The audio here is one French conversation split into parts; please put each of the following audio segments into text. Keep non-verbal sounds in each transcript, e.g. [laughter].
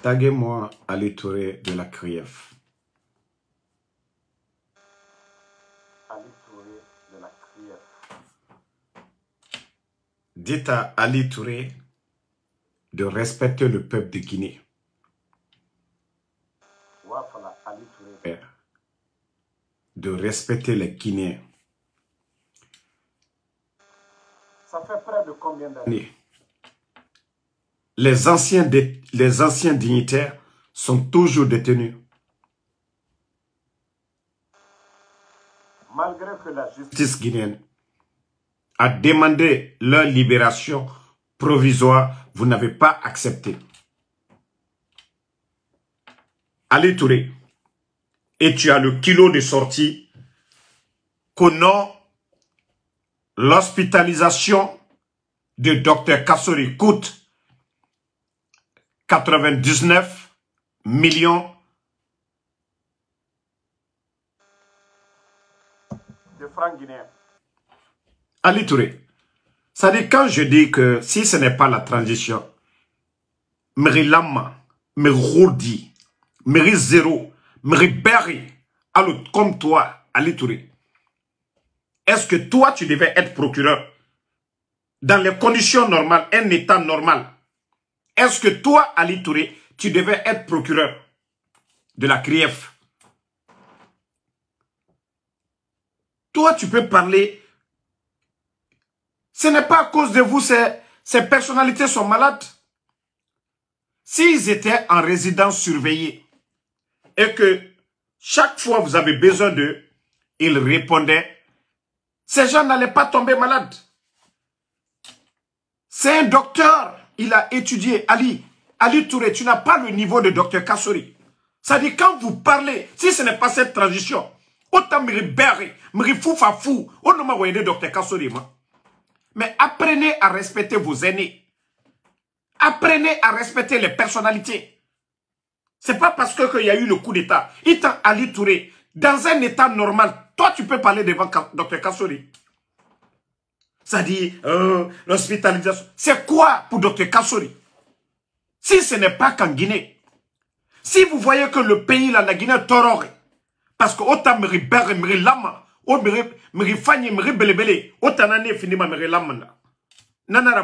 Taguez-moi Ali Touré de la Kriev. Dites à Ali Touré de respecter le peuple de Guinée. De respecter les Guinéens. Ça fait près de combien d'années les anciens, les anciens dignitaires sont toujours détenus. Malgré que la justice guinéenne a demandé leur libération provisoire, vous n'avez pas accepté. Allez Touré, et tu as le kilo de sortie qu'on l'hospitalisation de Dr Kassori coûte 99 millions de francs guinéens. Ali ça dit quand je dis que si ce n'est pas la transition, Merilama, Roudi, Meri Zéro, Meri Berry, comme toi, Ali Touré, est-ce que toi tu devais être procureur dans les conditions normales, un état normal est-ce que toi, Ali Touré, tu devais être procureur de la CRIEF Toi, tu peux parler. Ce n'est pas à cause de vous, ces, ces personnalités sont malades. S'ils étaient en résidence surveillée et que chaque fois vous avez besoin d'eux, ils répondaient, ces gens n'allaient pas tomber malades. C'est un docteur il a étudié Ali. Ali Touré, tu n'as pas le niveau de Dr Kassori. Ça dit, quand vous parlez, si ce n'est pas cette transition, autant me libérer, me refoufa, fou, au dit de Dr Kassori. Mais apprenez à respecter vos aînés. Apprenez à respecter les personnalités. C'est pas parce qu'il y a eu le coup d'État. Il t'a Ali Touré. Dans un état normal, toi, tu peux parler devant Dr Kassori cest à euh, l'hospitalisation. C'est quoi pour Dr Kassori Si ce n'est pas qu'en Guinée, si vous voyez que le pays, la Guinée, parce que autant me lama, me autant na. Nanara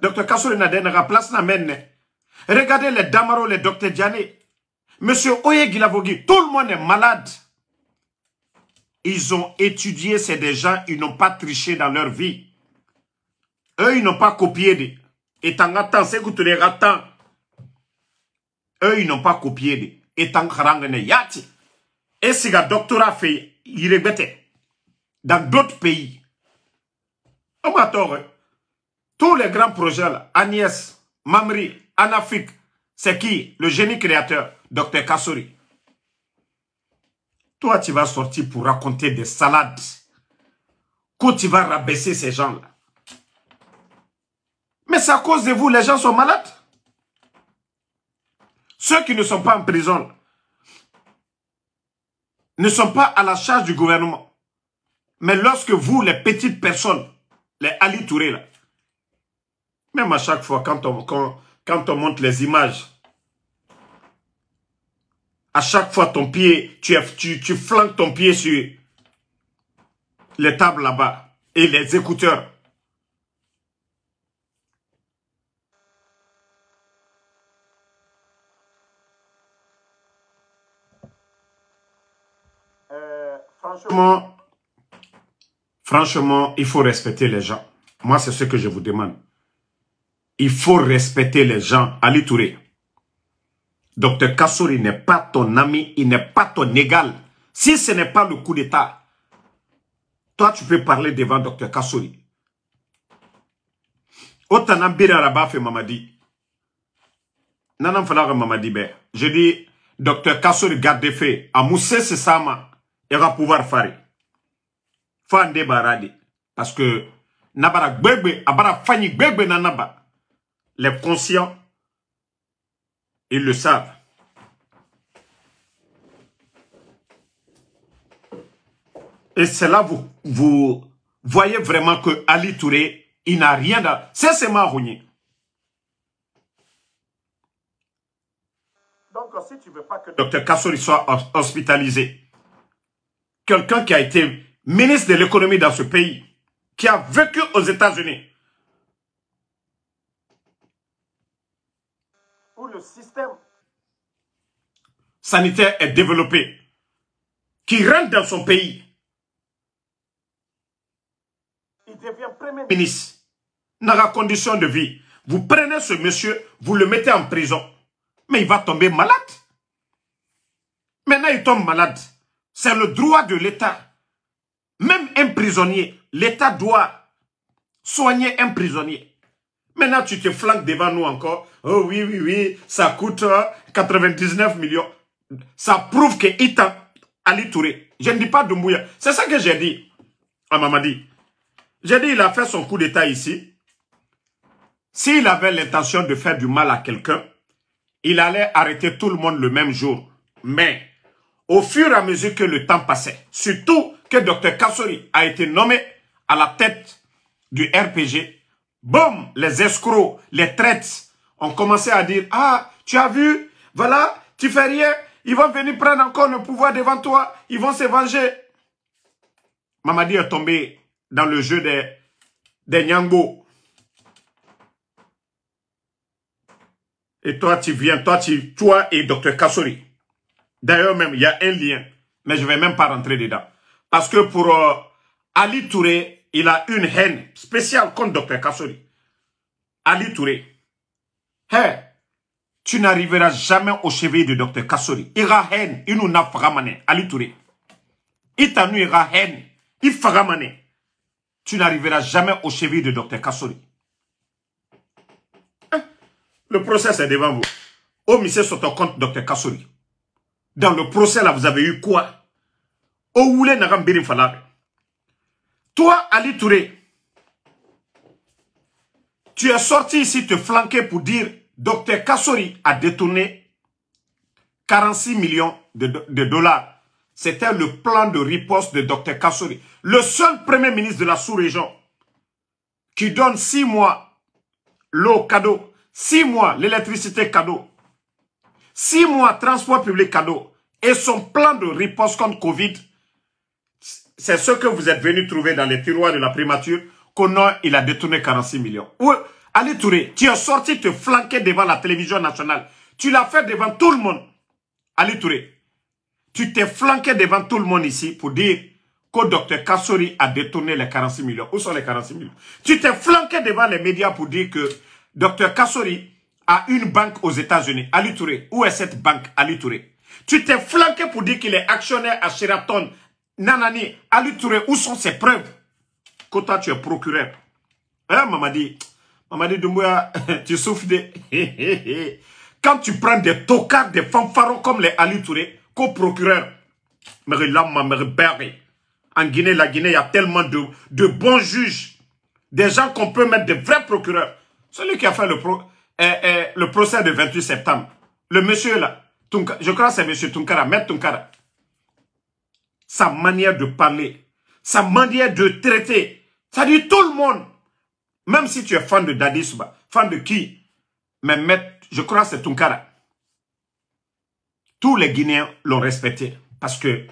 Docteur n'a place mène. Regardez les Damaro, les Dr Djané. Monsieur Oye Gilavogui, tout le monde est malade. Ils ont étudié, c'est des gens, ils n'ont pas triché dans leur vie. Eux, ils n'ont pas copié. Et tant c'est que tu les Eux, ils n'ont pas copié. Et tant yati. Et si le doctorat fait, il est Dans d'autres pays. On hein. Tous les grands projets, là, Agnès, Mamri, en Afrique, c'est qui Le génie créateur. Docteur Kassori, toi tu vas sortir pour raconter des salades. Quand tu vas rabaisser ces gens-là. Mais c'est à cause de vous, les gens sont malades. Ceux qui ne sont pas en prison ne sont pas à la charge du gouvernement. Mais lorsque vous, les petites personnes, les Ali là, même à chaque fois, quand on, quand, quand on montre les images à chaque fois ton pied, tu, tu, tu flanques ton pied sur les tables là-bas et les écouteurs. franchement, franchement, il faut respecter les gens. Moi, c'est ce que je vous demande. Il faut respecter les gens. Allez Touré. Docteur Kassouri n'est pas ton ami, il n'est pas ton égal. Si ce n'est pas le coup d'État, toi tu peux parler devant Docteur Kassouri. Autant Ambira Mamadi. Ben. Je dis, Docteur Kassouri garde des faits. Amoussé ma, il va pouvoir faire. Fande Baradi. Parce que, Nabara Abara Les conscients ils le savent. Et c'est là vous vous voyez vraiment que Ali Touré, il n'a rien à... C'est ce Donc, si tu veux pas que... Docteur Kassori soit hospitalisé, quelqu'un qui a été ministre de l'économie dans ce pays, qui a vécu aux États-Unis, système sanitaire est développé, qui rentre dans son pays, il devient premier ministre dans la condition de vie. Vous prenez ce monsieur, vous le mettez en prison. Mais il va tomber malade. Maintenant, il tombe malade. C'est le droit de l'État. Même un prisonnier, l'État doit soigner un prisonnier. Maintenant, tu te flanques devant nous encore. Oh oui, oui, oui, ça coûte 99 euh, millions. Ça prouve que Ita Ali Touré, je ne dis pas de mouillard. C'est ça que j'ai dit à Mamadi. J'ai dit, il a fait son coup d'État ici. S'il avait l'intention de faire du mal à quelqu'un, il allait arrêter tout le monde le même jour. Mais, au fur et à mesure que le temps passait, surtout que Dr Kassori a été nommé à la tête du RPG, Boum, les escrocs, les traites ont commencé à dire, ah, tu as vu, voilà, tu fais rien, ils vont venir prendre encore le pouvoir devant toi, ils vont se venger. Mamadi est tombé dans le jeu des, des Nyango. Et toi, tu viens, toi, tu, toi et Dr Kassori. D'ailleurs, même, il y a un lien, mais je ne vais même pas rentrer dedans. Parce que pour euh, Ali Touré, il a une haine spéciale contre Dr Kassori. Ali Touré, tu n'arriveras jamais au chevet de Dr Kassori. Il a haine, il nous a Ali Touré. Il t'a il a haine, il mané. Tu n'arriveras jamais au chevet de Dr Kassori. Hein? Le procès, est devant vous. Au monsieur ton contre Dr Kassori. Dans le procès, là, vous avez eu quoi Au voulez Nagam toi, Ali Touré, tu es sorti ici te flanquer pour dire Docteur Kassori a détourné 46 millions de, dollars. C'était le plan de riposte de Docteur Kassori. Le seul premier ministre de la sous-région qui donne six mois l'eau cadeau, six mois l'électricité cadeau, six mois transport public cadeau et son plan de riposte contre Covid c'est ce que vous êtes venu trouver dans les tiroirs de la primature, qu'on il a détourné 46 millions. Oui, allez Touré, tu es sorti te flanquer devant la télévision nationale. Tu l'as fait devant tout le monde. allez Touré, tu t'es flanqué devant tout le monde ici pour dire que Dr Kassori a détourné les 46 millions. Où sont les 46 millions Tu t'es flanqué devant les médias pour dire que Dr Kassori a une banque aux États-Unis. allez Touré, où est cette banque allez Touré tu t'es flanqué pour dire qu'il est actionnaire à Sheraton Nanani, Ali Touré, où sont ses preuves Kota, tu es procureur. Hein, Mamadi Mamadi Doumbouya, [laughs] tu souffres de... [laughs] Quand tu prends des tocards, des fanfarons comme les Ali Touré, co-procureur, mais en Guinée, la Guinée, il y a tellement de, de bons juges, des gens qu'on peut mettre des vrais procureurs. Celui qui a fait le, pro, eh, eh, le procès de 28 septembre, le monsieur là, je crois que c'est monsieur Tunkara, M. Tunkara, sa manière de parler, sa manière de traiter. Ça dit tout le monde. Même si tu es fan de Daddy fan de qui Mais je crois que c'est Tunkara. Tous les Guinéens l'ont respecté parce que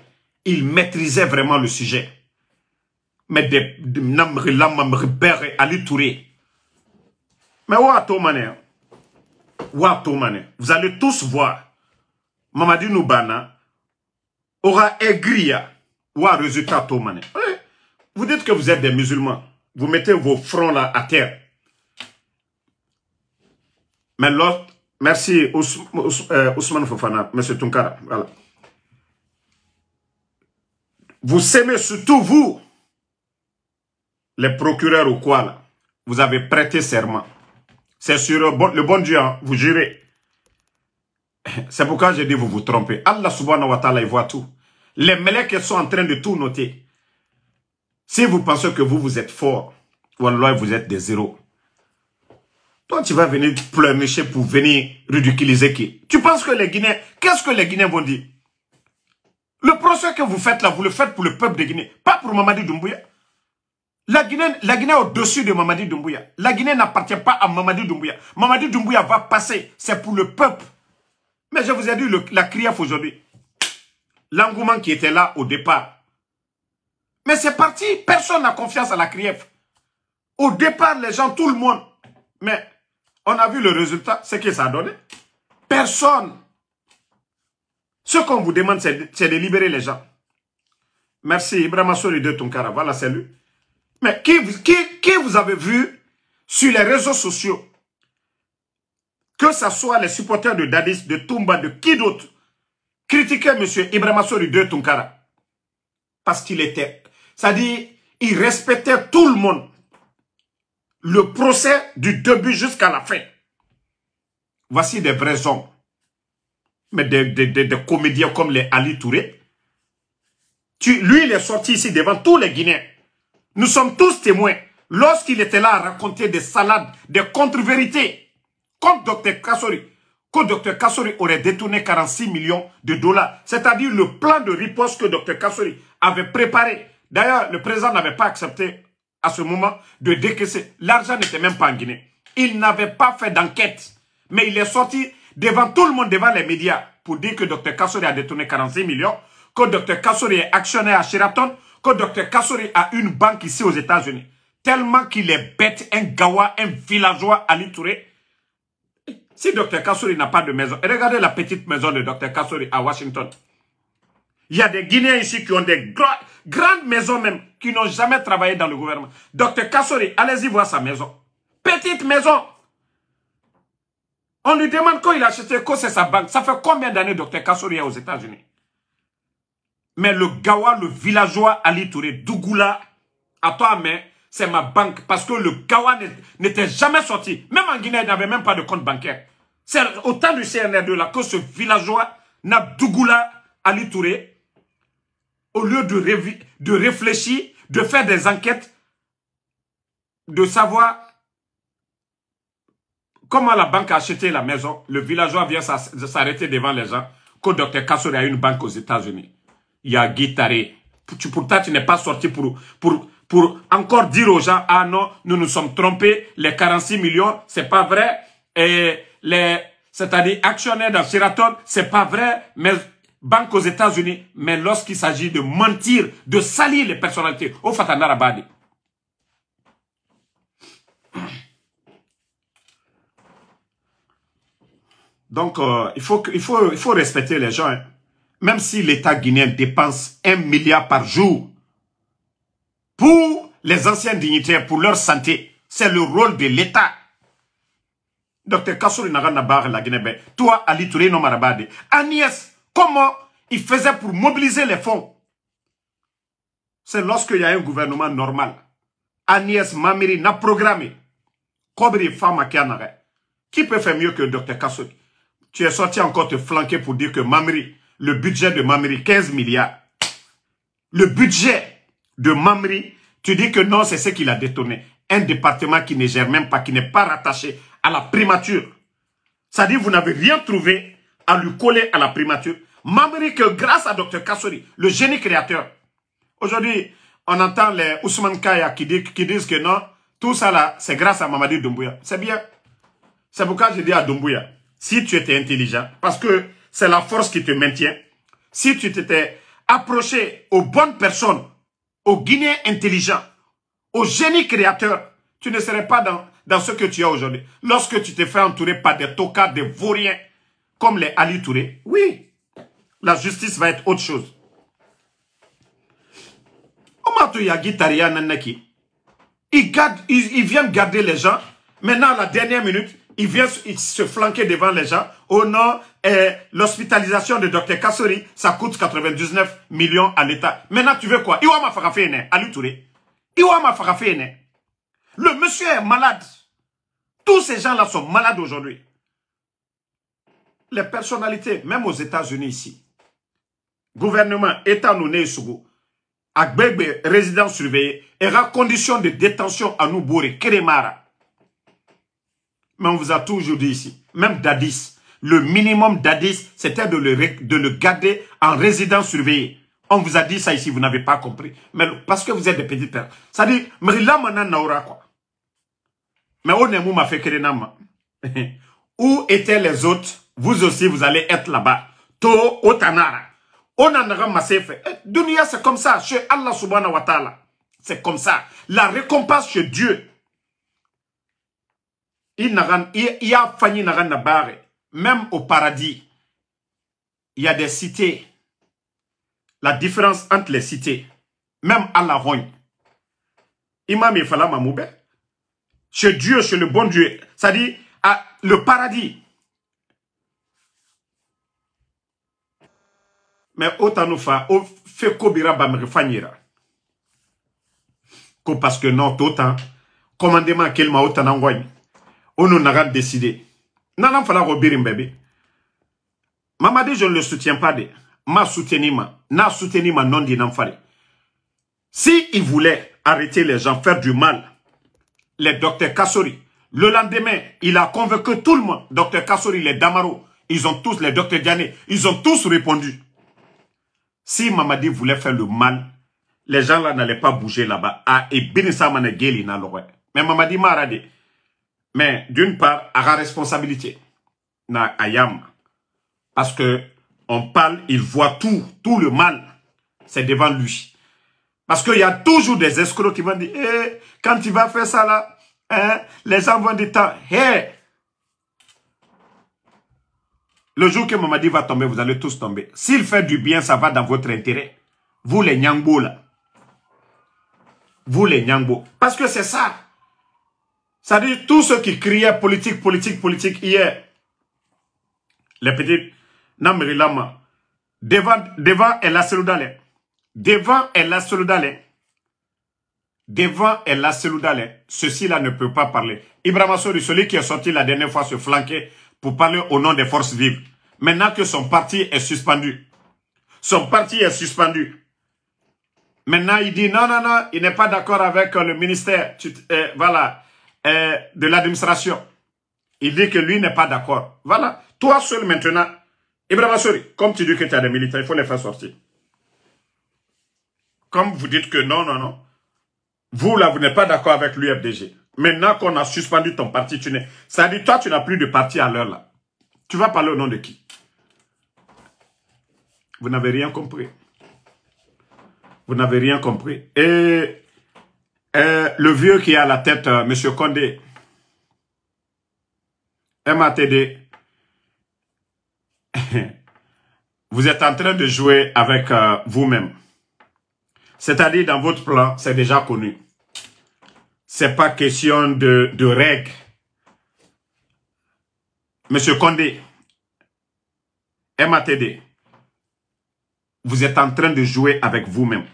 il maîtrisait vraiment le sujet. Mais des Namri Ali Touré. Mais vous allez tous voir Mamadou Noubana aura aigri ou à résultat tomane. Vous dites que vous êtes des musulmans. Vous mettez vos fronts là à terre. Mais l'autre, merci euh, Ousmane Fofana, M. Tunkara. Voilà. Vous semez surtout vous, les procureurs ou quoi là. Vous avez prêté serment. C'est sur le bon, Dieu, hein. vous jurez. [laughs] C'est pourquoi je dis vous vous trompez. Allah subhanahu wa ta'ala, il voit tout. Les qui sont en train de tout noter. Si vous pensez que vous, vous êtes fort, Wallah, vous êtes des zéros. Toi, tu vas venir pleurnicher pour venir ridiculiser qui Tu penses que les Guinéens, qu'est-ce que les Guinéens vont dire Le procès que vous faites là, vous le faites pour le peuple de Guinée, pas pour Mamadi Doumbouya. La Guinée, la Guinée est au-dessus de Mamadi Doumbouya. La Guinée n'appartient pas à Mamadi Doumbouya. Mamadi Doumbouya va passer, c'est pour le peuple. Mais je vous ai dit la CRIEF aujourd'hui. L'engouement qui était là au départ. Mais c'est parti. Personne n'a confiance à la CRIEF. Au départ, les gens, tout le monde. Mais on a vu le résultat, ce que ça a donné. Personne. Ce qu'on vous demande, c'est de, libérer les gens. Merci, Ibrahim de Tonkara. Voilà, c'est lui. Mais qui, qui vous avez vu sur les réseaux sociaux que ce soit les supporters de Dadis, de Toumba, de qui d'autre, critiquaient M. Ibrahima Sori de Tunkara. Parce qu'il était... C'est-à-dire, il respectait tout le monde. Le procès du début jusqu'à la fin. Voici des vrais hommes. Mais des, comédiens comme les Ali Touré. lui, il est sorti ici devant tous les Guinéens. Nous sommes tous témoins. Lorsqu'il était là à raconter des salades, des contre-vérités, quand Dr Kassori, quand Dr Kassori aurait détourné 46 millions de dollars, c'est-à-dire le plan de riposte que Dr Kassori avait préparé. D'ailleurs, le président n'avait pas accepté à ce moment de décaisser. L'argent n'était même pas en Guinée. Il n'avait pas fait d'enquête. Mais il est sorti devant tout le monde, devant les médias, pour dire que Dr Kassori a détourné 46 millions, que Dr Kassori est actionnaire à Sheraton, que Dr Kassori a une banque ici aux États-Unis. Tellement qu'il est bête, un gawa, un villageois à l'Itouré, si Dr Kassouri n'a pas de maison, regardez la petite maison de Dr Kassouri à Washington. Il y a des Guinéens ici qui ont des grandes maisons même, qui n'ont jamais travaillé dans le gouvernement. Dr Kassouri, allez-y voir sa maison. Petite maison. On lui demande quand il a acheté, quand c'est sa banque. Ça fait combien d'années Dr Kassouri est aux États-Unis Mais le Gawa, le villageois Ali Touré, Dougoula, à toi, mais c'est ma banque. Parce que le Kawa n'était jamais sorti. Même en Guinée, il n'avait même pas de compte bancaire. C'est autant temps du CNR2 là que ce villageois, Nabdougoula Ali Touré, au lieu de, de réfléchir, de faire des enquêtes, de savoir comment la banque a acheté la maison, le villageois vient s'arrêter devant les gens que Dr. Kassouri a une banque aux États-Unis. Il y a Guitaré. Pourtant, tu n'es pas sorti pour, pour, pour encore dire aux gens, ah non, nous nous sommes trompés, les 46 millions, c'est pas vrai, et les, c'est-à-dire actionnaires dans Ce c'est pas vrai, mais banque aux États-Unis, mais lorsqu'il s'agit de mentir, de salir les personnalités, au Fatanarabadi. Donc, euh, il, faut, il, faut, il faut respecter les gens. Hein. Même si l'État guinéen dépense un milliard par jour pour les anciens dignitaires, pour leur santé. C'est le rôle de l'État. Docteur Kassouri Naganabar, la Guinée, toi, Ali Touré, non Marabade. Agnès, comment il faisait pour mobiliser les fonds C'est lorsque il y a un gouvernement normal. Agnès Mamiri n'a programmé. Kobri Fama Qui peut faire mieux que Docteur Kassouri Tu es sorti encore te flanquer pour dire que Mamiri, le budget de Mamiri, 15 milliards. Le budget de Mamri, tu dis que non, c'est ce qu'il a détourné. Un département qui ne gère même pas, qui n'est pas rattaché à la primature. Ça dit, vous n'avez rien trouvé à lui coller à la primature. Mamri, que grâce à Dr Kassori, le génie créateur, aujourd'hui, on entend les Ousmane Kaya qui, qui disent que non, tout ça là, c'est grâce à Mamadi Doumbouya. C'est bien. C'est pourquoi je dis à Doumbouya, si tu étais intelligent, parce que c'est la force qui te maintient, si tu t'étais approché aux bonnes personnes au Guinéens intelligents, au génie créateur, tu ne serais pas dans, ce que tu as aujourd'hui. Lorsque tu te fais entourer par des tocards, des vauriens, comme les Ali Touré, oui, la justice va être autre chose. Ils, viennent garder les gens. Maintenant, à la dernière minute, il vient se flanquer devant les gens. Au nom, de eh, l'hospitalisation de Dr Kassori, ça coûte 99 millions à l'État. Maintenant, tu veux quoi Farafene, Farafene. Le monsieur est malade. Tous ces gens-là sont malades aujourd'hui. Les personnalités, même aux États-Unis ici, gouvernement, État nous Sougou, Abe, résidence surveillée, et condition de détention à nous bourrer, mais on vous a toujours dit ici, même dadis, le minimum d'adis c'était de le, de le garder en résidence surveillée. On vous a dit ça ici, vous n'avez pas compris. Mais parce que vous êtes des petits pères. Ça dit, là maintenant Naura, quoi. Mais on est m'a fait [laughs] Où étaient les autres Vous aussi, vous allez être là-bas. To Otanara. On en fait. Eh, Dunia, c'est comme ça. Chez Allah subhanahu wa ta'ala. C'est comme ça. La récompense chez Dieu, il y a Fanny barre même au paradis, il y a des cités. La différence entre les cités, même à la rogne. Imam Ifala Mamoube, chez Dieu, chez le bon Dieu, ça dit le paradis. Mais autant nous faire, on fait Kobira Bamrifanira. Parce que non, tout le temps, commandement qu'il m'a autant onu a décidé fallait fala bébé. mamadi je ne le soutiens pas de ma ma. na ma non di si il voulait arrêter les gens faire du mal les docteurs Kassori le lendemain il a convaincu tout le monde docteur Kassori les Damaro ils ont tous les docteurs Diané ils ont tous répondu si Mamadi voulait faire le mal les gens là n'allaient pas bouger là-bas ah et bien ça na Mais Mamadi m'a mais d'une part à la responsabilité na ayam parce que on parle il voit tout tout le mal c'est devant lui parce qu'il y a toujours des escrocs qui vont dire eh, quand tu vas faire ça là hein, les gens vont dire eh. le jour que Mamadi va tomber vous allez tous tomber s'il fait du bien ça va dans votre intérêt vous les Nyangbo là vous les Nyangbo parce que c'est ça c'est-à-dire tous ceux qui criaient politique, politique, politique hier, les petits Namurilama, devant, devant El d'aller. devant El d'aller, devant El d'aller. ceci-là ne peut pas parler. Ibrahim Assouri, celui qui est sorti la dernière fois se flanquer pour parler au nom des forces vives, maintenant que son parti est suspendu, son parti est suspendu, maintenant il dit non, non, non, il n'est pas d'accord avec le ministère, euh, voilà, euh, de l'administration. Il dit que lui n'est pas d'accord. Voilà. Toi seul maintenant, Ibrahim comme tu dis que tu as des militaires, il faut les faire sortir. Comme vous dites que non, non, non. Vous, là, vous n'êtes pas d'accord avec l'UFDG. Maintenant qu'on a suspendu ton parti, tu n'es... Ça dit, toi, tu n'as plus de parti à l'heure, là. Tu vas parler au nom de qui Vous n'avez rien compris. Vous n'avez rien compris. Et euh, le vieux qui a la tête, M. Euh, Monsieur Condé, MATD, [laughs] vous êtes en train de jouer avec euh, vous-même. C'est-à-dire, dans votre plan, c'est déjà connu. C'est pas question de, de règles. Monsieur Condé, MATD, vous êtes en train de jouer avec vous-même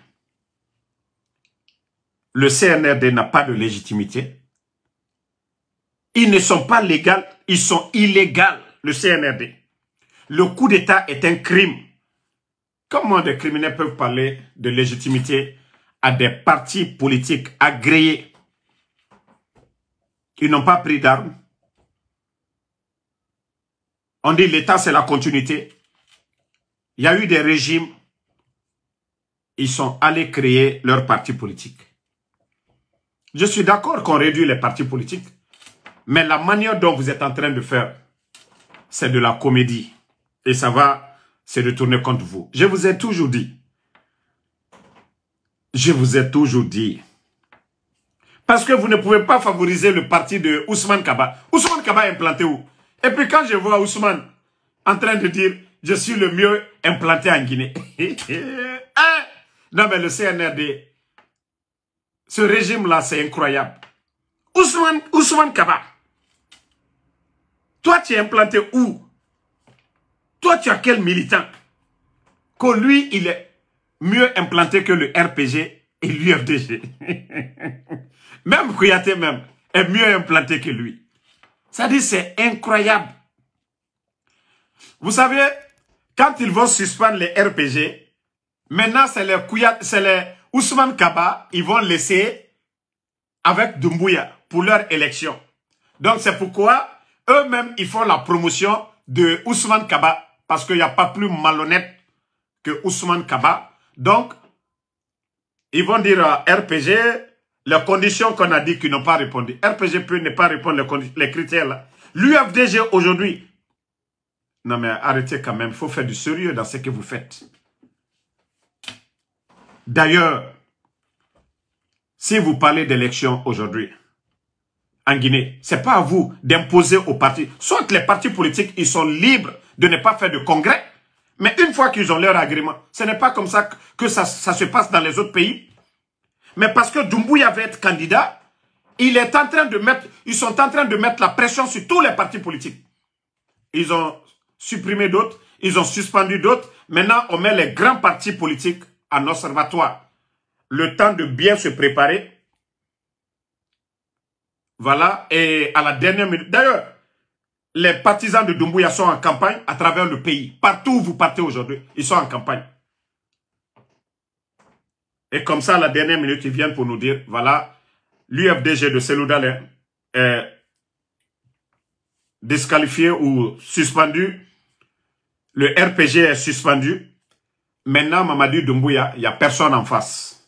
le CNRD n'a pas de légitimité. Ils ne sont pas légaux, ils sont illégaux, le CNRD. Le coup d'État est un crime. Comment des criminels peuvent parler de légitimité à des partis politiques agréés qui n'ont pas pris d'armes. On dit l'État, c'est la continuité. Il y a eu des régimes. Ils sont allés créer leur parti politique. Je suis d'accord qu'on réduit les partis politiques, mais la manière dont vous êtes en train de faire, c'est de la comédie. Et ça va se tourner contre vous. Je vous ai toujours dit, je vous ai toujours dit, parce que vous ne pouvez pas favoriser le parti de Ousmane Kaba. Ousmane Kaba est implanté où Et puis quand je vois Ousmane en train de dire « Je suis le mieux implanté en Guinée [laughs] », hein? Non mais le CNRD, ce régime-là, c'est incroyable. Ousmane, Kaba, toi, tu es implanté où Toi, tu as quel militant Que lui, il est mieux implanté que le RPG et l'UFDG. [laughs] même Kouyaté même est mieux implanté que lui. Ça dit, c'est incroyable. Vous savez, quand ils vont suspendre les RPG, maintenant, c'est les, c'est les Ousmane Kaba, ils vont laisser avec Doumbouya pour leur élection. Donc c'est pourquoi eux-mêmes, ils font la promotion de Ousmane Kaba parce qu'il n'y a pas plus malhonnête que Ousmane Kaba. Donc, ils vont dire à RPG, les conditions qu'on a dit qu'ils n'ont pas répondu. RPG peut ne pas répondre les, critères là. L'UFDG aujourd'hui. Non mais arrêtez quand même, il faut faire du sérieux dans ce que vous faites. D'ailleurs, si vous parlez d'élection aujourd'hui, en Guinée, c'est pas à vous d'imposer aux partis. Soit les partis politiques, ils sont libres de ne pas faire de congrès, mais une fois qu'ils ont leur agrément, ce n'est pas comme ça que ça, se passe dans les autres pays. Mais parce que Doumbouya va être candidat, il est en train de mettre, ils sont en train de mettre la pression sur tous les partis politiques. Ils ont supprimé d'autres, ils ont suspendu d'autres. Maintenant, on met les grands partis politiques en observatoire. Le temps de bien se préparer. Voilà. Et à la dernière minute. D'ailleurs, les partisans de Doumbouya sont en campagne à travers le pays. Partout où vous partez aujourd'hui, ils sont en campagne. Et comme ça, à la dernière minute, ils viennent pour nous dire, voilà, l'UFDG de Seloudal est, euh, disqualifié ou suspendu. Le RPG est suspendu. Maintenant, Mamadou Doumbouya, il n'y a personne en face.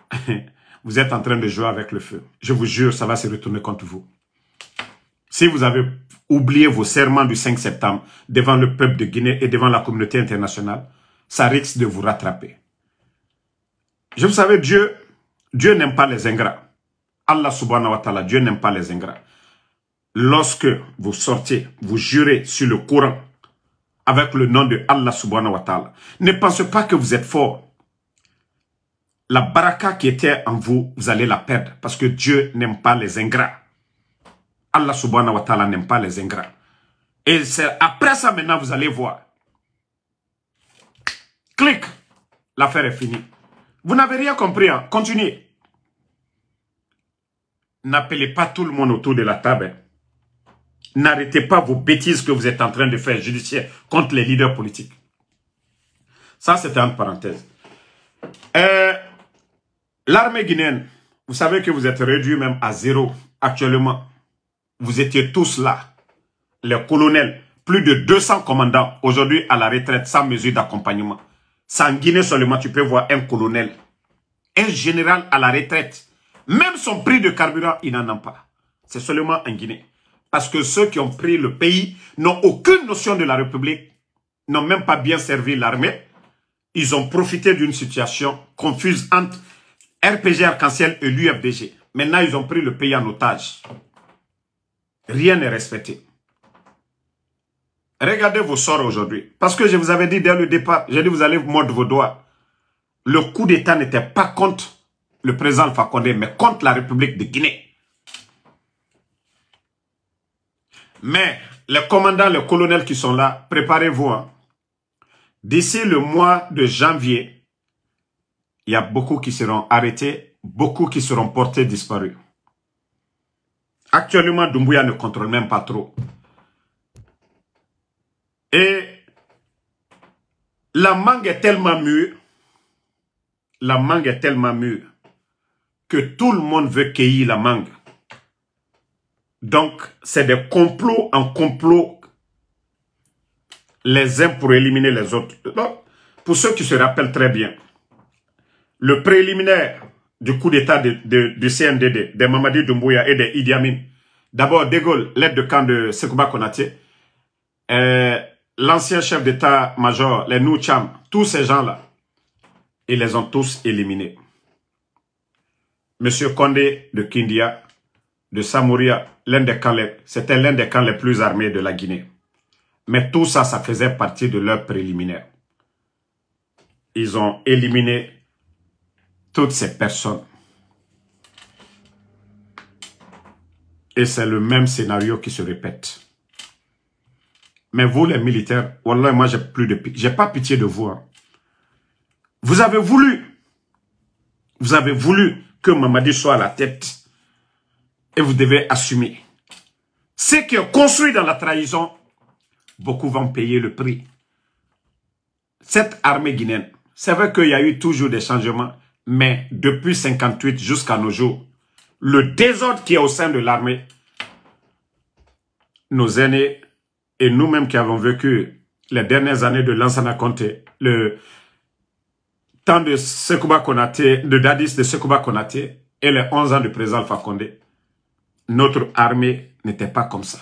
[laughs] vous êtes en train de jouer avec le feu. Je vous jure, ça va se retourner contre vous. Si vous avez oublié vos serments du 5 septembre devant le peuple de Guinée et devant la communauté internationale, ça risque de vous rattraper. Je vous savais, Dieu, Dieu n'aime pas les ingrats. Allah subhanahu wa ta'ala, Dieu n'aime pas les ingrats. Lorsque vous sortez, vous jurez sur le courant avec le nom de Allah subhanahu wa ta'ala. Ne pensez pas que vous êtes fort. La baraka qui était en vous, vous allez la perdre parce que Dieu n'aime pas les ingrats. Allah subhanahu wa ta'ala n'aime pas les ingrats. Et après ça maintenant, vous allez voir. Clique, l'affaire est finie. Vous n'avez rien compris, hein. continuez. N'appelez pas tout le monde autour de la table. Hein. N'arrêtez pas vos bêtises que vous êtes en train de faire judiciaire contre les leaders politiques. Ça, c'était en parenthèse. Euh, l'armée guinéenne, vous savez que vous êtes réduit même à zéro actuellement. Vous étiez tous là. Les colonels, plus de 200 commandants aujourd'hui à la retraite sans mesure d'accompagnement. Sans Guinée seulement, tu peux voir un colonel, un général à la retraite. Même son prix de carburant, il n'en a pas. C'est seulement en Guinée. Parce que ceux qui ont pris le pays n'ont aucune notion de la République, n'ont même pas bien servi l'armée. Ils ont profité d'une situation confuse entre RPG Arc-en-Ciel et l'UFDG. Maintenant, ils ont pris le pays en otage. Rien n'est respecté. Regardez vos sorts aujourd'hui. Parce que je vous avais dit dès le départ, j'ai dit vous allez mordre vos doigts. Le coup d'État n'était pas contre le président Fakonde, mais contre la République de Guinée. Mais les commandants, les colonels qui sont là, préparez-vous. Hein. D'ici le mois de janvier, il y a beaucoup qui seront arrêtés, beaucoup qui seront portés disparus. Actuellement, Dumbuya ne contrôle même pas trop. Et la mangue est tellement mûre, la mangue est tellement mûre, que tout le monde veut cueillir la mangue. Donc, c'est des complots en complots, les uns pour éliminer les autres. pour ceux qui se rappellent très bien, le préliminaire du coup d'État de, du CNDD, des Mamadi Doumbouya et des Idi d'abord Degol, l'aide de camp de Sekouba Konaté, euh, l'ancien chef d'État-major, les Noucham, tous ces gens-là, ils les ont tous éliminés. Monsieur Condé de Kindia, de Samouria, l'un des c'était l'un des camps les plus armés de la Guinée. Mais tout ça, ça faisait partie de leur préliminaire. Ils ont éliminé toutes ces personnes. Et c'est le même scénario qui se répète. Mais vous, les militaires, wallah, moi, j'ai plus de J'ai pas pitié de vous. Hein. Vous avez voulu. Vous avez voulu que Mamadi soit à la tête et vous devez assumer. Ce qui est construit dans la trahison, beaucoup vont payer le prix. Cette armée guinéenne, c'est vrai qu'il y a eu toujours des changements, mais depuis 58 jusqu'à nos jours, le désordre qui est au sein de l'armée, nos aînés et nous-mêmes qui avons vécu les dernières années de Lansana Conté, le temps de Sekouba Konaté, de Dadis de Sekouba Konaté et les 11 ans du président Fakonde, notre armée n'était pas comme ça.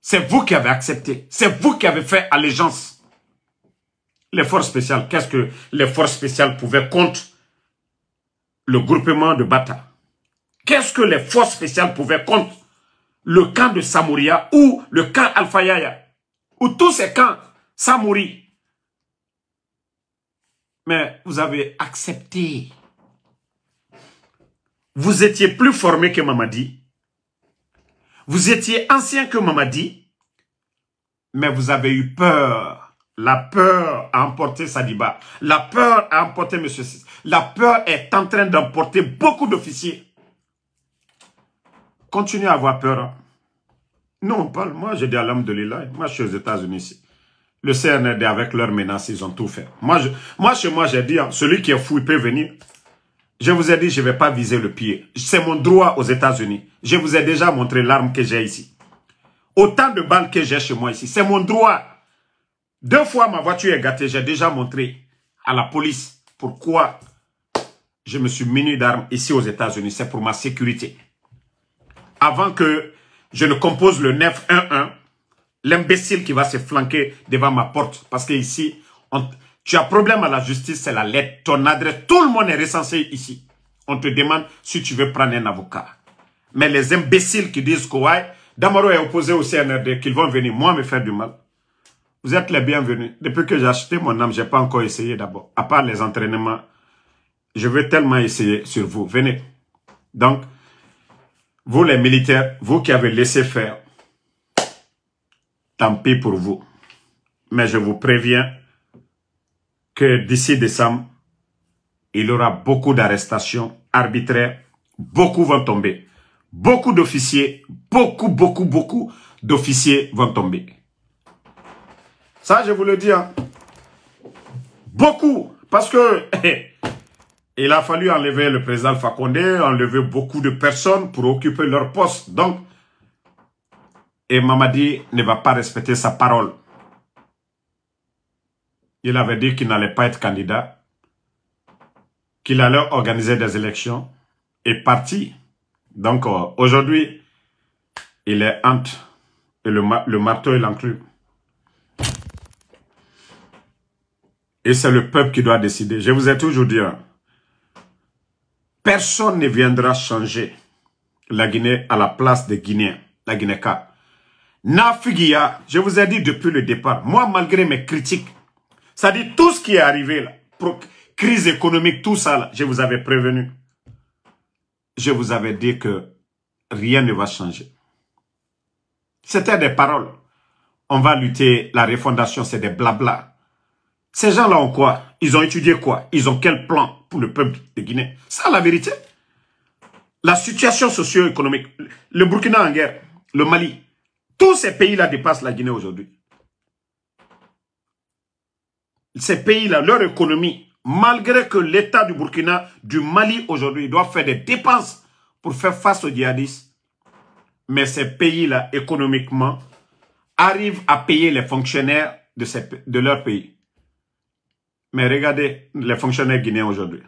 C'est vous qui avez accepté. C'est vous qui avez fait allégeance. Les forces spéciales, qu'est-ce que les forces spéciales pouvaient contre le groupement de Bata Qu'est-ce que les forces spéciales pouvaient contre le camp de Samouria ou le camp Yaya Ou tous ces camps, Samouri, mais vous avez accepté. Vous étiez plus formé que Mamadi. Vous étiez ancien que Mamadi. Mais vous avez eu peur. La peur a emporté Sadiba. La peur a emporté M. Sissi. La peur est en train d'emporter beaucoup d'officiers. Continuez à avoir peur. Hein. Non, on parle. Moi, j'ai dit à l'âme de l'État. Moi, je suis aux États-Unis. Le CNRD, avec leur menace, ils ont tout fait. Moi, je, moi chez moi, j'ai dit, hein, celui qui est fou, il peut venir. Je vous ai dit, je ne vais pas viser le pied. C'est mon droit aux États-Unis. Je vous ai déjà montré l'arme que j'ai ici. Autant de balles que j'ai chez moi ici. C'est mon droit. Deux fois, ma voiture est gâtée. J'ai déjà montré à la police pourquoi je me suis muni d'armes ici aux États-Unis. C'est pour ma sécurité. Avant que je ne compose le 911, l'imbécile qui va se flanquer devant ma porte. Parce que ici, tu as problème à la justice, c'est la lettre, ton adresse, tout le monde est recensé ici. On te demande si tu veux prendre un avocat. Mais les imbéciles qui disent que Damaro est opposé au CNRD, qu'ils vont venir, moi, me faire du mal. Vous êtes les bienvenus. Depuis que j'ai acheté mon âme, je n'ai pas encore essayé d'abord. À part les entraînements, je veux tellement essayer sur vous. Venez. Donc, vous les militaires, vous qui avez laissé faire, tant pis pour vous. Mais je vous préviens que d'ici décembre, il y aura beaucoup d'arrestations arbitraires, beaucoup vont tomber. Beaucoup d'officiers, beaucoup, beaucoup, beaucoup d'officiers vont tomber. Ça, je vous le dis. Hein. Beaucoup, parce que [laughs] il a fallu enlever le président Fakonde, enlever beaucoup de personnes pour occuper leur poste. Donc, et Mamadi ne va pas respecter sa parole. Il avait dit qu'il n'allait pas être candidat, qu'il allait organiser des élections et parti. Donc euh, aujourd'hui, il est hante et le, marteau est inclus. Et c'est le peuple qui doit décider. Je vous ai toujours dit, hein, personne ne viendra changer la Guinée à la place des Guinéens, la guinée Nafigia, je vous ai dit depuis le départ, moi, malgré mes critiques, ça dit tout ce qui est arrivé là, crise économique, tout ça je vous avais prévenu. Je vous avais dit que rien ne va changer. C'était des paroles. On va lutter, la refondation, c'est des blabla. Ces gens-là ont quoi Ils ont étudié quoi Ils ont quel plan pour le peuple de Guinée Ça, la vérité. La situation socio-économique, le Burkina en guerre, le Mali, tous ces pays-là dépassent la Guinée aujourd'hui. Ces pays-là, leur économie, malgré que l'État du Burkina, du Mali aujourd'hui, doit faire des dépenses pour faire face aux djihadistes, mais ces pays-là, économiquement, arrivent à payer les fonctionnaires de, de leur pays. Mais regardez les fonctionnaires guinéens aujourd'hui.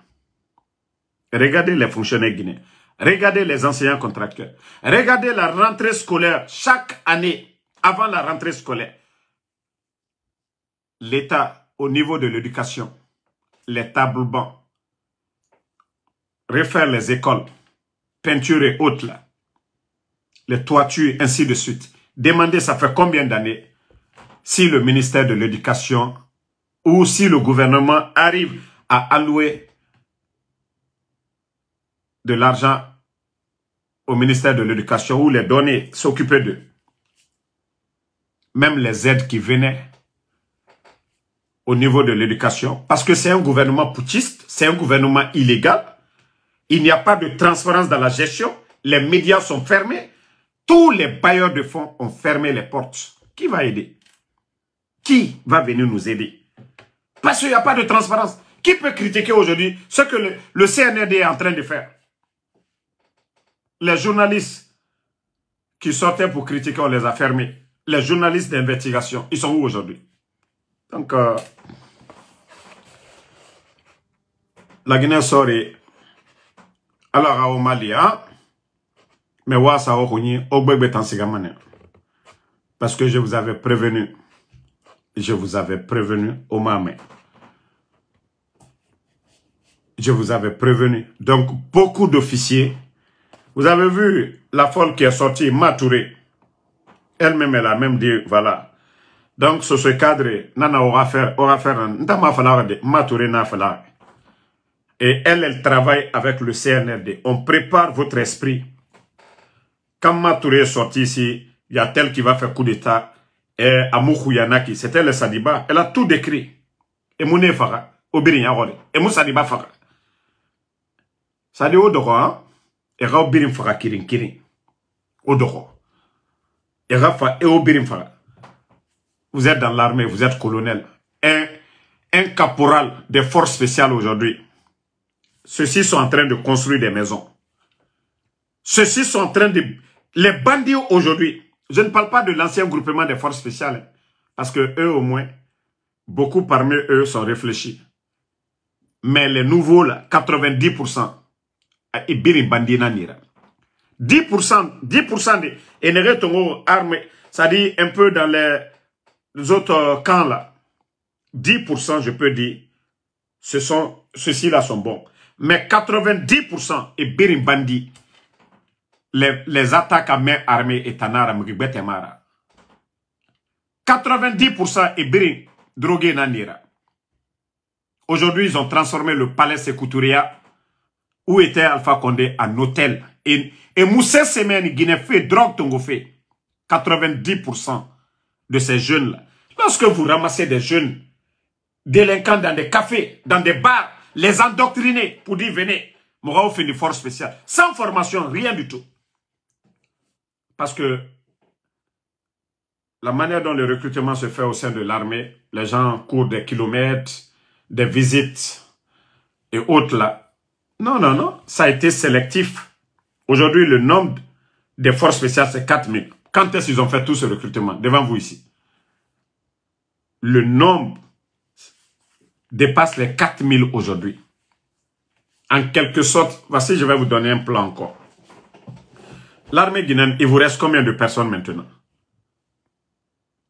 Regardez les fonctionnaires guinéens. Regardez les enseignants contractuels. Regardez la rentrée scolaire chaque année, avant la rentrée scolaire. L'État, au niveau de l'éducation, les tables bancs, refaire les écoles, peinture et autres, là, les toitures, ainsi de suite. Demandez, ça fait combien d'années si le ministère de l'Éducation ou si le gouvernement arrive à allouer de l'argent au ministère de l'Éducation où les données s'occupaient d'eux. Même les aides qui venaient au niveau de l'éducation, parce que c'est un gouvernement poutiste, c'est un gouvernement illégal, il n'y a pas de transparence dans la gestion, les médias sont fermés, tous les bailleurs de fonds ont fermé les portes. Qui va aider Qui va venir nous aider Parce qu'il n'y a pas de transparence. Qui peut critiquer aujourd'hui ce que le CNRD est en train de faire les journalistes qui sortaient pour critiquer, on les a fermés. Les journalistes d'investigation, ils sont où aujourd'hui Donc, euh, la Guinée sort alors au Mali, hein? mais est ça au parce que je vous avais prévenu, je vous avais prévenu au Mame. Je vous avais prévenu. Donc, beaucoup d'officiers vous avez vu la folle qui est sortie, Matouré. Elle-même, elle a même dit, voilà. Donc, sur ce cadre, Nana aura fait, aura fait, Matouré n'a Et elle, elle travaille avec le CNRD. On prépare votre esprit. Quand Matouré est sortie ici, il y a tel qui va faire coup d'État. Et Amoukou Yanaki, c'était le Sadiba. Elle a tout décrit. Et Mouné Faga, Obirin, Et Moussadiba Sadiba Ça dit au hein? kirin e vous êtes dans l'armée vous êtes colonel un un caporal des forces spéciales aujourd'hui ceux-ci sont en train de construire des maisons ceux-ci sont en train de les bandits aujourd'hui je ne parle pas de l'ancien groupement des forces spéciales parce que eux au moins beaucoup parmi eux sont réfléchis mais les nouveaux là 90 nira 10% 10% des Enere Tongo arme ça dit un peu dans les, autres camps là 10% je peux dire ce sont ceux-ci là sont bons mais 90% ibiri bandi les, les attaques à main armée et tanara mara 90% ibiri drogué nanira aujourd'hui ils ont transformé le palais Sekuturia. Où était Alpha Condé En hôtel. Et, et Moussa Semen, Guinée fait, drogue Tongo fait. 90% de ces jeunes-là. Lorsque vous ramassez des jeunes délinquants dans des cafés, dans des bars, les endoctriner pour dire venez, Mourao fait une force spéciale. Sans formation, rien du tout. Parce que la manière dont le recrutement se fait au sein de l'armée, les gens courent des kilomètres, des visites et autres là, non, non, non. Ça a été sélectif. Aujourd'hui, le nombre des forces spéciales, c'est 4000. Quand est-ce qu'ils ont fait tout ce recrutement Devant vous ici. Le nombre dépasse les 4000 aujourd'hui. En quelque sorte, voici, je vais vous donner un plan encore. L'armée guinéenne, il vous reste combien de personnes maintenant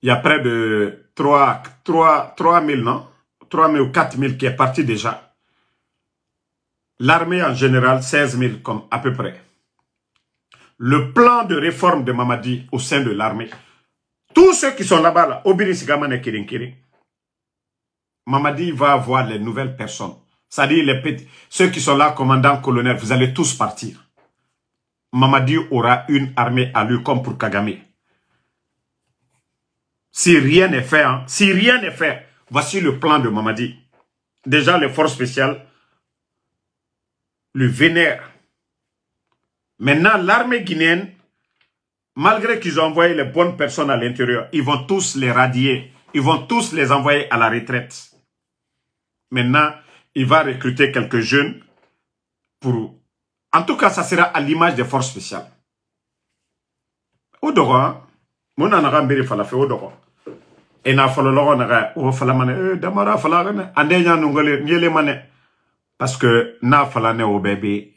Il y a près de 3, 3, 3 000, non 3 000 ou 4 000 qui est parti déjà L'armée en général, 16 000 comme à peu près. Le plan de réforme de Mamadi au sein de l'armée, tous ceux qui sont là-bas, là, Obiris Gamane et Mamadi va avoir les nouvelles personnes. C'est-à-dire les petits, ceux qui sont là, commandants, colonels, vous allez tous partir. Mamadi aura une armée à lui comme pour Kagame. Si rien n'est fait, hein, si rien n'est fait, voici le plan de Mamadi. Déjà, les forces spéciales, le vénère. Maintenant, l'armée guinéenne, malgré qu'ils ont envoyé les bonnes personnes à l'intérieur, ils vont tous les radier. Ils vont tous les envoyer à la retraite. Maintenant, il va recruter quelques jeunes pour... En tout cas, ça sera à l'image des forces spéciales. Et hein. na parce que n'a au bébé,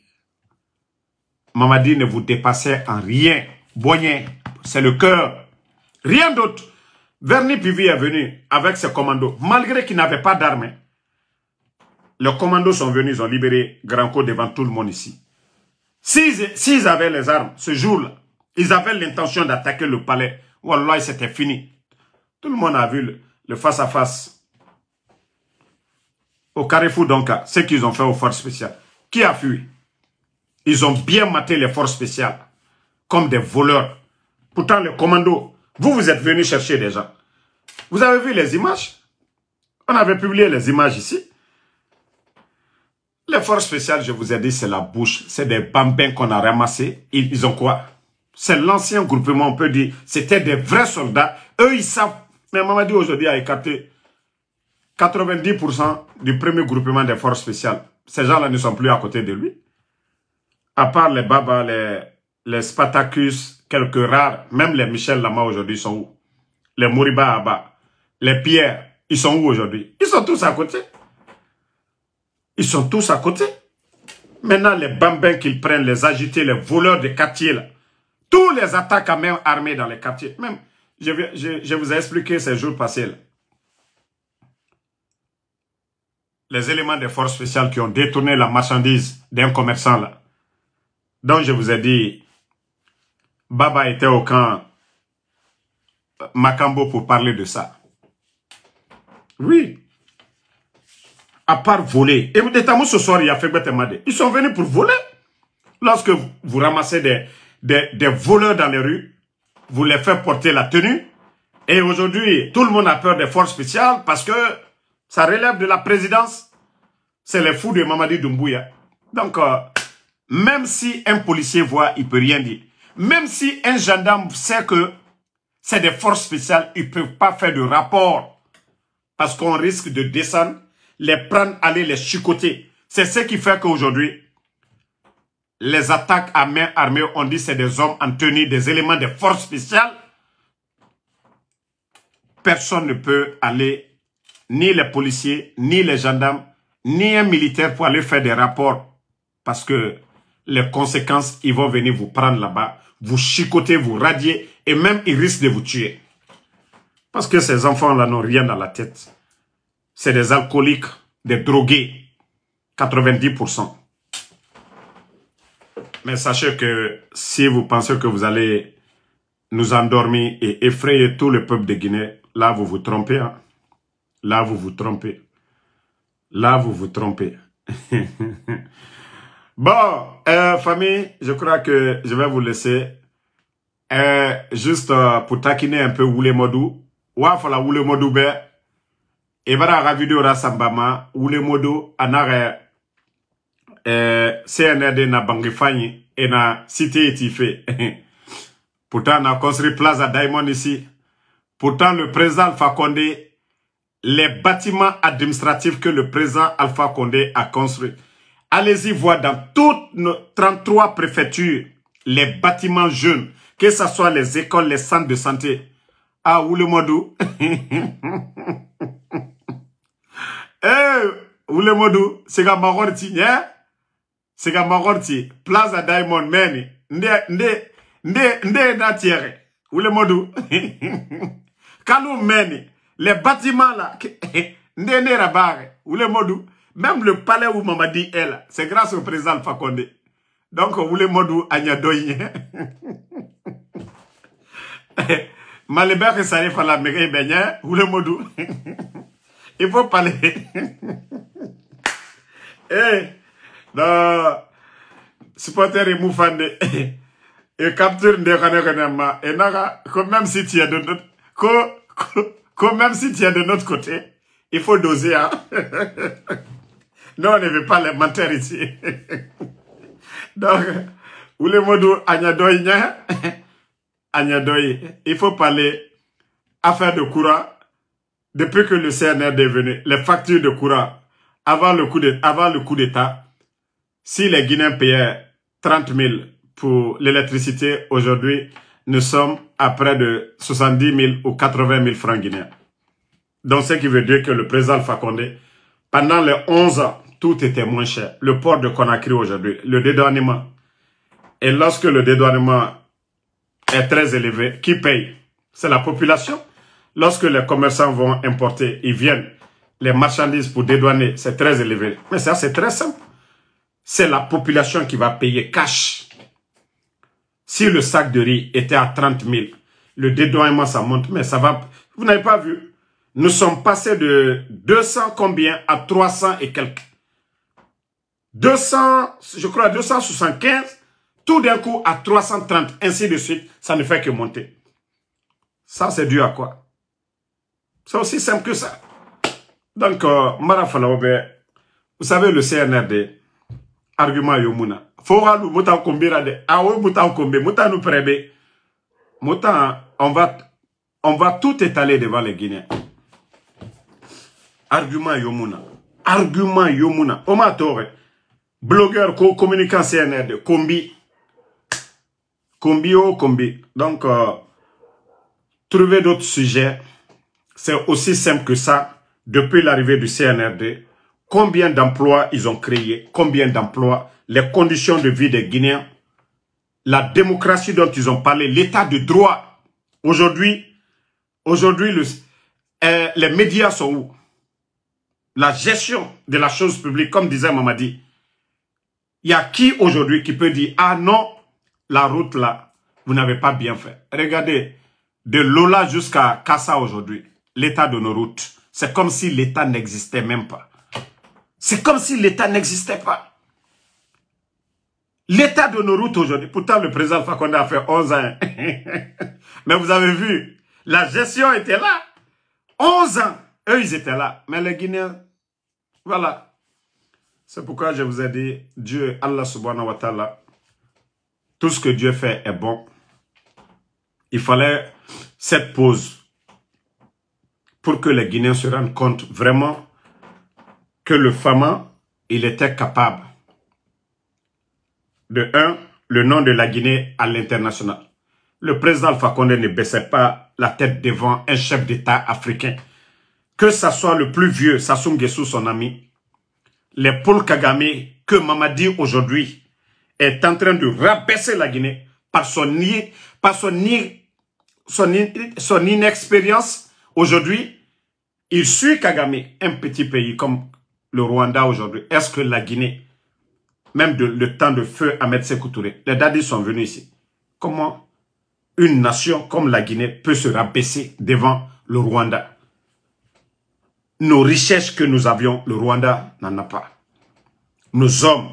Mamadi ne vous dépassait en rien. Boigné, c'est le cœur. Rien d'autre. Verni Pivi est venu avec ses commandos, malgré qu'il n'avait pas d'armes. Les commandos sont venus, ils ont libéré Granco devant tout le monde ici. S'ils avaient les armes, ce jour-là, ils avaient l'intention d'attaquer le palais. Wallah, c'était fini. Tout le monde a vu le face-à-face. face à face au carrefour donc, ce qu'ils ont fait aux forces spéciales. Qui a fui Ils ont bien maté les forces spéciales comme des voleurs. Pourtant, les commandos, vous, vous êtes venus chercher des gens. Vous avez vu les images On avait publié les images ici. Les forces spéciales, je vous ai dit, c'est la bouche. C'est des bambins qu'on a ramassés. Ils, ont quoi C'est l'ancien groupement, on peut dire. C'était des vrais soldats. Eux, ils savent. Mais dit aujourd'hui, a écarté 90% du premier groupement des forces spéciales, ces gens-là ne sont plus à côté de lui. À part les Baba, les, les quelques rares, même les Michel Lama aujourd'hui sont où Les Mouriba Abba, les Pierre, ils sont où aujourd'hui Ils sont tous à côté. Ils sont tous à côté. Maintenant, les bambins qu'ils prennent, les agités, les voleurs des quartiers, tous les attaques à main armée dans les quartiers. Même, je, je, je vous ai expliqué ces jours passés. Là. les éléments des forces spéciales qui ont détourné la marchandise d'un commerçant là, Donc, je vous ai dit, Baba était au camp Macambo pour parler de ça. Oui. À part voler. Et vous moi ce soir, il y a fait Ils sont venus pour voler. Lorsque vous ramassez des, des, des voleurs dans les rues, vous les faites porter la tenue. Et aujourd'hui, tout le monde a peur des forces spéciales parce que ça relève de la présidence, c'est les fous de Mamadi Doumbouya. Donc, euh, même si un policier voit, il ne peut rien dire. Même si un gendarme sait que c'est des forces spéciales, il ne peuvent pas faire de rapport. Parce qu'on risque de descendre, les prendre, aller les chicoter. C'est ce qui fait qu'aujourd'hui, les attaques à main armée, on dit que c'est des hommes en tenue, des éléments des forces spéciales. Personne ne peut aller ni les policiers, ni les gendarmes, ni un militaire pour aller faire des rapports. Parce que les conséquences, ils vont venir vous prendre là-bas, vous chicoter, vous radier, et même ils risquent de vous tuer. Parce que ces enfants-là n'ont rien dans la tête. C'est des alcooliques, des drogués, 90%. Mais sachez que si vous pensez que vous allez nous endormir et effrayer tout le peuple de Guinée, là, vous vous trompez. Hein? Là, vous vous trompez. Là, vous vous trompez. [laughs] bon, euh, famille, je crois que je vais vous laisser. Euh, juste euh, pour taquiner un peu Oule Modou. Wa fala Wule Modou Et voilà, la vidéo ra sambama. Wule Modou arrière, euh, CNRD na bangifani et na Cité Etifé. [laughs] Pourtant, on a construit à Diamond ici. Pourtant, le président Fakonde les bâtiments administratifs que le président Alpha Condé a construit. Allez-y voir dans toutes nos 33 préfectures, les bâtiments jeunes, que ce soit les écoles, les centres de santé. Ah, Oulemodou. Eh, Oulemodou, c'est nest Magorti, hein? C'est qu'à Magorti, Plaza Diamond, meni. Nde, nde, nde, nde, nde, nde, nde, Kalou meni. Les bâtiments là, [laughs] Ndene Rabare, ou les Modou, même le palais où Mamadi est là, c'est grâce au président Fakonde. Donc, ou les Modou, Agnadoye. [laughs] Malébert ça arrive à la mairie Benyen, ou les Modou. [laughs] Il faut parler. Eh, non, supporter et moufande. Et capture des René Et naga, même si tu es de notre. Comme même si tu es de notre côté, il faut doser. Hein. [laughs] Non, on ne veut pas les mentir ici. [laughs] Donc, [laughs] il faut parler affaire de courant. Depuis que le CNR est devenu, les factures de courant, avant le coup d'État, si les Guinéens payaient 30 000 pour l'électricité aujourd'hui, nous sommes à près de 70 000 ou 80 000 francs guinéens. Donc, ce qui veut dire que le président Fakonde, pendant les 11 ans, tout était moins cher. Le port de Conakry aujourd'hui, le dédouanement. Et lorsque le dédouanement est très élevé, qui paye C'est la population. Lorsque les commerçants vont importer, ils viennent, les marchandises pour dédouaner, c'est très élevé. Mais ça, c'est très simple. C'est la population qui va payer cash. Si le sac de riz était à 30 000, le dédouanement, ça monte, mais ça va... Vous n'avez pas vu Nous sommes passés de 200 combien à 300 et quelques. 200, je crois 275, tout d'un coup à 330, ainsi de suite, ça ne fait que monter. Ça, c'est dû à quoi C'est aussi simple que ça. Donc, euh, vous savez, le CNRD, argument Yomuna, awo ah on va on va tout étaler devant les guinéens argument Yomuna, argument Yomuna, On blogueur communicant CNRD. de Combi, oh o combi. donc euh, trouver d'autres sujets c'est aussi simple que ça depuis l'arrivée du CNRD Combien d'emplois ils ont créé Combien d'emplois Les conditions de vie des Guinéens La démocratie dont ils ont parlé L'état de droit Aujourd'hui, aujourd'hui euh, les médias sont où La gestion de la chose publique, comme disait Mamadi. Il y a qui aujourd'hui qui peut dire « Ah non, la route là, vous n'avez pas bien fait. » Regardez, de Lola jusqu'à Kassa aujourd'hui, l'état de nos routes. C'est comme si l'État n'existait même pas. C'est comme si l'État n'existait pas. L'État de nos routes aujourd'hui, pourtant le président Fakonde a fait 11 ans. [laughs] Mais vous avez vu, la gestion était là. 11 ans, eux, ils étaient là. Mais les Guinéens, voilà. C'est pourquoi je vous ai dit, Dieu, Allah subhanahu wa ta'ala, tout ce que Dieu fait est bon. Il fallait cette pause pour que les Guinéens se rendent compte vraiment que le Fama, il était capable. De un, le nom de la Guinée à l'international. Le président Alpha ne baissait pas la tête devant un chef d'État africain. Que ce soit le plus vieux, Sassou Nguessou, son ami, les poules Kagame que Mamadi aujourd'hui est en train de rabaisser la Guinée par son, par son, son, son inexpérience aujourd'hui, il suit Kagame, un petit pays comme le Rwanda aujourd'hui, est-ce que la Guinée, même le temps de feu Ahmed ses les dadis sont venus ici. Comment une nation comme la Guinée peut se rabaisser devant le Rwanda Nos richesses que nous avions, le Rwanda n'en a pas. Nos hommes,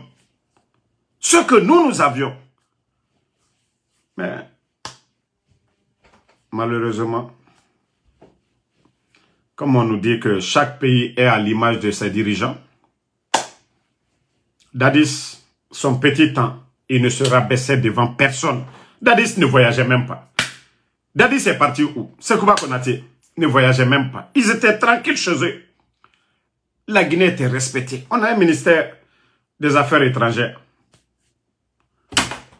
ce que nous, nous avions. Mais malheureusement, comme on nous dit que chaque pays est à l'image de ses dirigeants. Dadis, son petit temps, il ne se rabaissait devant personne. Dadis ne voyageait même pas. Dadis est parti où Sekouba Konaté ne voyageait même pas. Ils étaient tranquilles chez eux. La Guinée était respectée. On a un ministère des Affaires étrangères.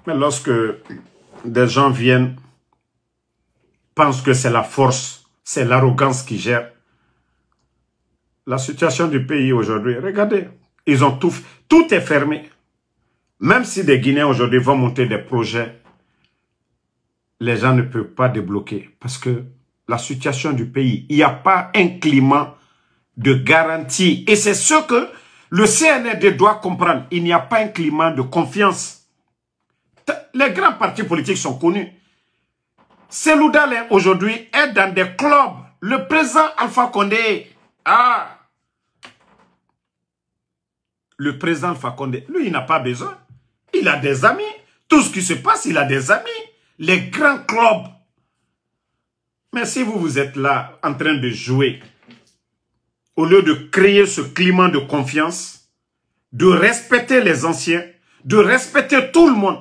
Mais lorsque des gens viennent, pensent que c'est la force, c'est l'arrogance qui gère, la situation du pays aujourd'hui, regardez, ils ont tout, tout est fermé. Même si des Guinéens aujourd'hui vont monter des projets, les gens ne peuvent pas débloquer parce que la situation du pays, il n'y a pas un climat de garantie. Et c'est ce que le CNRD doit comprendre. Il n'y a pas un climat de confiance. Les grands partis politiques sont connus. Seloudalé aujourd'hui est dans des clubs. Le président Alpha Condé, ah, le président Fakonde, lui, il n'a pas besoin. Il a des amis. Tout ce qui se passe, il a des amis. Les grands clubs. Mais si vous, vous êtes là en train de jouer, au lieu de créer ce climat de confiance, de respecter les anciens, de respecter tout le monde,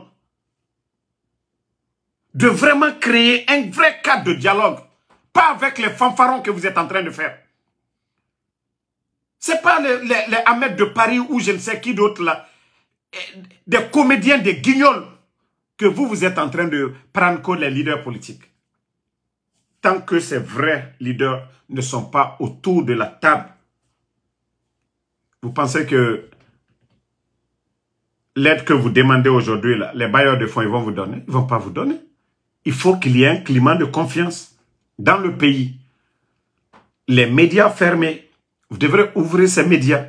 de vraiment créer un vrai cadre de dialogue, pas avec les fanfarons que vous êtes en train de faire. C'est pas les, les, Ahmed de Paris ou je ne sais qui d'autre là. Des comédiens, des guignols que vous, vous êtes en train de prendre comme les leaders politiques. Tant que ces vrais leaders ne sont pas autour de la table, vous pensez que l'aide que vous demandez aujourd'hui, les bailleurs de fonds, ils vont vous donner Ils ne vont pas vous donner. Il faut qu'il y ait un climat de confiance dans le pays. Les médias fermés, vous devrez ouvrir ces médias.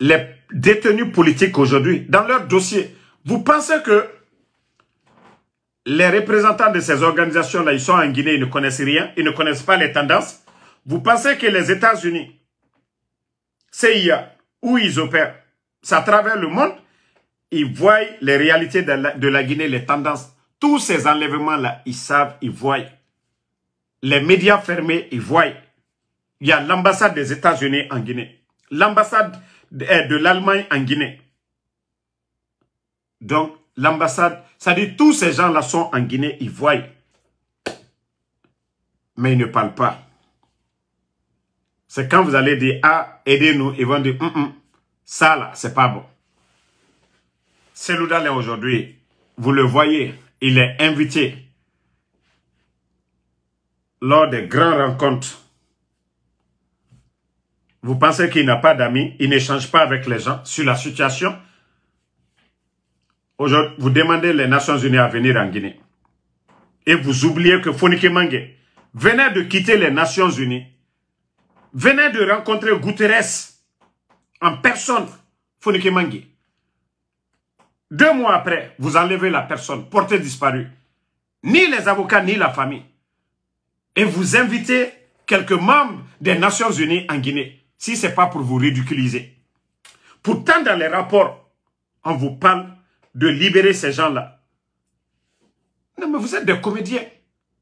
Les détenus politiques aujourd'hui, dans leur dossier, vous pensez que les représentants de ces organisations-là, ils sont en Guinée, ils ne connaissent rien, ils ne connaissent pas les tendances. Vous pensez que les États-Unis, CIA, où ils opèrent, ça travers le monde, ils voient les réalités de de la Guinée, les tendances. Tous ces enlèvements-là, ils savent, ils voient. Les médias fermés, ils voient il y a l'ambassade des États-Unis en Guinée, l'ambassade de eh, l'Allemagne en Guinée. Donc, l'ambassade, ça dit tous ces gens-là sont en Guinée, ils voient. Mais ils ne parlent pas. C'est quand vous allez dire, ah, aidez-nous, ils vont dire, hum, hum, ça là, c'est pas bon. est aujourd'hui, vous le voyez, il est invité lors des grandes rencontres vous pensez qu'il n'a pas d'amis, il n'échange pas avec les gens sur la situation. Aujourd'hui, vous demandez les Nations Unies à venir en Guinée. Et vous oubliez que Fonike Mange venait de quitter les Nations Unies, venait de rencontrer Guterres en personne, Fonike Mange. Deux mois après, vous enlevez la personne, portée disparue. Ni les avocats, ni la famille. Et vous invitez quelques membres des Nations Unies en Guinée si ce n'est pas pour vous ridiculiser. Pourtant, dans les rapports, on vous parle de libérer ces gens-là. Non, mais vous êtes des comédiens.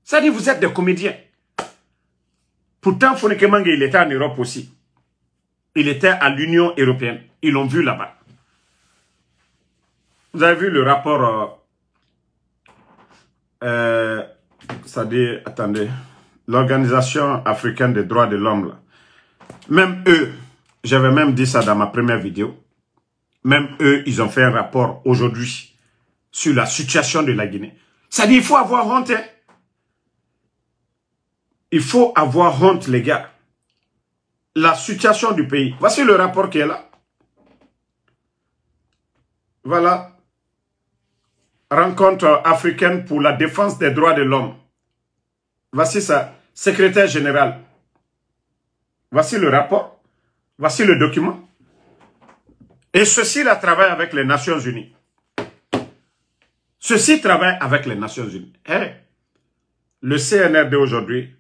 Ça dit, vous êtes des comédiens. Pourtant, Foneke Mange, il était en Europe aussi. Il était à l'Union européenne. Ils l'ont vu là-bas. Vous avez vu le rapport... ça euh, euh, dit, attendez, l'Organisation africaine des droits de l'homme, là. Même eux, j'avais même dit ça dans ma première vidéo, même eux, ils ont fait un rapport aujourd'hui sur la situation de la Guinée. Ça dit, il faut avoir honte. Hein? Il faut avoir honte, les gars. La situation du pays. Voici le rapport qui est là. Voilà. Rencontre africaine pour la défense des droits de l'homme. Voici ça. Secrétaire général. Voici le rapport. Voici le document. Et ceci là travaille avec les Nations Unies. Ceci travaille avec les Nations Unies. Eh, le CNRD aujourd'hui,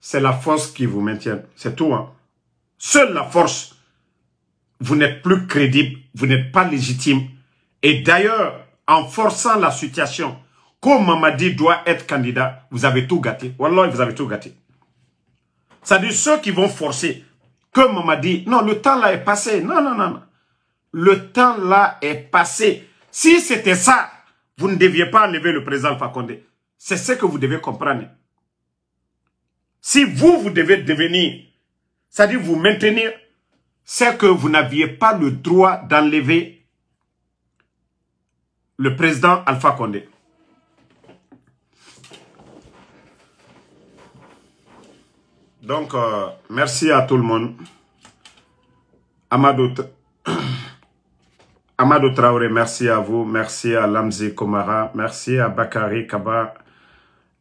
c'est la force qui vous maintient. C'est tout. Hein. Seule la force. Vous n'êtes plus crédible. Vous n'êtes pas légitime. Et d'ailleurs, en forçant la situation, comme Mamadi doit être candidat, vous avez tout gâté. Wallah, vous avez tout gâté. C'est-à-dire ceux qui vont forcer. Comme on m'a dit, non, le temps là est passé. Non, non, non. Le temps là est passé. Si c'était ça, vous ne deviez pas enlever le président Condé. C'est ce que vous devez comprendre. Si vous, vous devez devenir, c'est-à-dire vous maintenir, c'est que vous n'aviez pas le droit d'enlever le président Alpha Condé. Donc, euh, merci à tout le monde. Amadou, [clears throat] Amadou Traoré, merci à vous. Merci à Lamzi Komara. Merci à Bakari Kaba.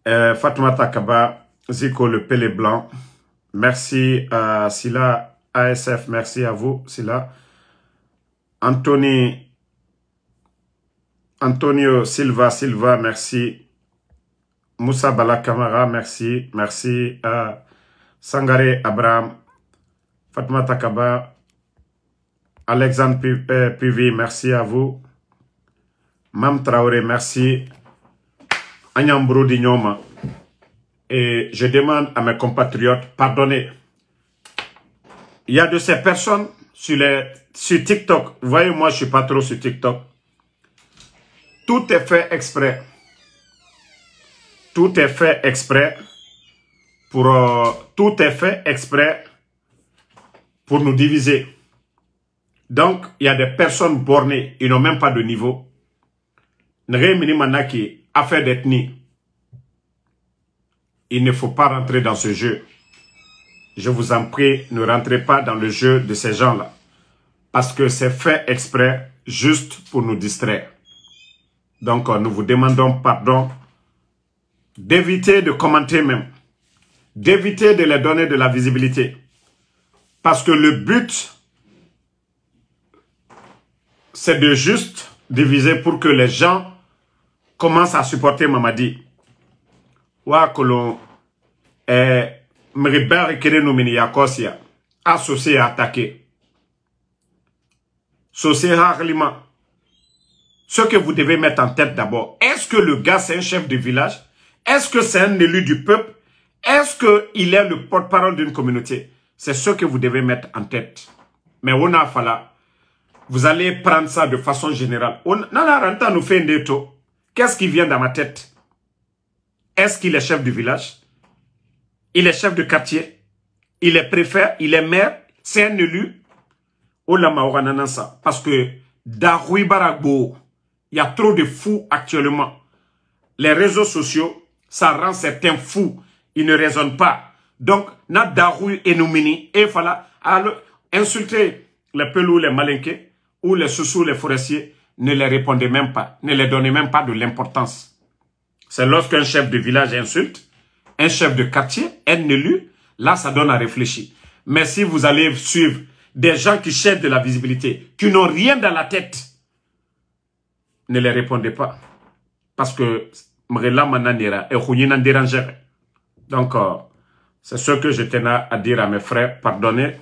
Euh, Fatmata Kaba. Zico le Pélé Blanc. Merci à Sila ASF. Merci à vous, Sila. Anthony, Antonio Silva Silva, merci. Moussa Bala merci. Merci à Sangare Abraham, Fatma Takaba, Alexandre Pivi, euh, merci à vous. Mam Traoré, merci. Anyambro Dignoma. Et je demande à mes compatriotes, pardonnez. Il y a de ces personnes sur, les, sur TikTok. Vous voyez, moi, je suis pas trop sur TikTok. Tout est fait exprès. Tout est fait exprès pour euh, tout est fait exprès pour nous diviser. Donc, il y a des personnes bornées, ils n'ont même pas de niveau. Nremini Manaki, affaire d'ethnie. Il ne faut pas rentrer dans ce jeu. Je vous en prie, ne rentrez pas dans le jeu de ces gens-là. Parce que c'est fait exprès juste pour nous distraire. Donc, euh, nous vous demandons pardon d'éviter de commenter même d'éviter de les donner de la visibilité. Parce que le but, c'est de juste diviser pour que les gens commencent à supporter Mamadi. Wakolo est Mribar associé à attaquer. Ce que vous devez mettre en tête d'abord, est-ce que le gars c'est un chef de village Est-ce que c'est un élu du peuple est-ce qu'il est le porte-parole d'une communauté C'est ce que vous devez mettre en tête. Mais on a Vous allez prendre ça de façon générale. On a nous fait un Qu'est-ce qui vient dans ma tête Est-ce qu'il est chef du village Il est chef de quartier Il est préfet Il est maire C'est un élu Parce que Darui Baragbo, il y a trop de fous actuellement. Les réseaux sociaux, ça rend certains fous il ne raisonne pas. Donc, na nous enoumini, et voilà, insulter les pelous, les malinqués, ou les sous les forestiers, ne les répondez même pas, ne les donnez même pas de l'importance. C'est lorsqu'un chef de village insulte, un chef de quartier, un élu, là, ça donne à réfléchir. Mais si vous allez suivre des gens qui cherchent de la visibilité, qui n'ont rien dans la tête, ne les répondez pas. Parce que Mrela donc, c'est ce que je tenais à dire à mes frères. Pardonnez.